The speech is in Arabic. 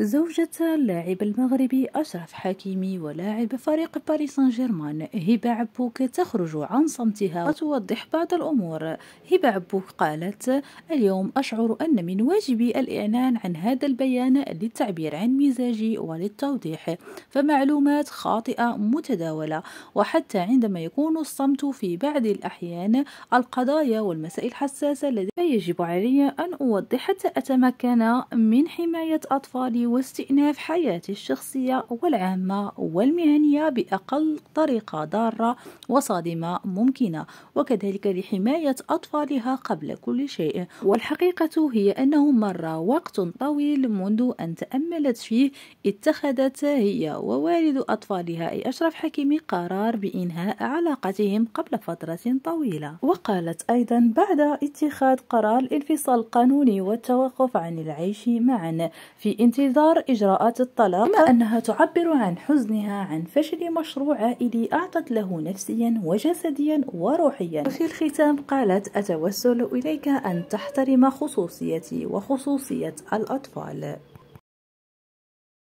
زوجة اللاعب المغربي أشرف حكيمي ولاعب فريق باريس سان جيرمان هبة عبوك تخرج عن صمتها وتوضح بعض الأمور هبة عبوك قالت اليوم أشعر أن من واجبي الإعلان عن هذا البيان للتعبير عن مزاجي وللتوضيح فمعلومات خاطئة متداولة وحتى عندما يكون الصمت في بعض الأحيان القضايا والمسائل الحساسة لدي يجب علي أن أوضح حتى أتمكن من حماية أطفالي واستئناف حياتي الشخصية والعامة والمهنية بأقل طريقة ضارة وصادمة ممكنة وكذلك لحماية أطفالها قبل كل شيء والحقيقة هي أنه مر وقت طويل منذ أن تأملت فيه اتخذت هي ووالد أطفالها أي أشرف حكيمي قرار بإنهاء علاقتهم قبل فترة طويلة وقالت أيضا بعد اتخاذ قرار الانفصال القانوني والتوقف عن العيش معا في انتظار انتظار إجراءات الطلاق كما أنها تعبر عن حزنها عن فشل مشروع عائلي أعطت له نفسيا وجسديا وروحيا وفي الختام قالت أتوسل إليك أن تحترم خصوصيتي وخصوصية الأطفال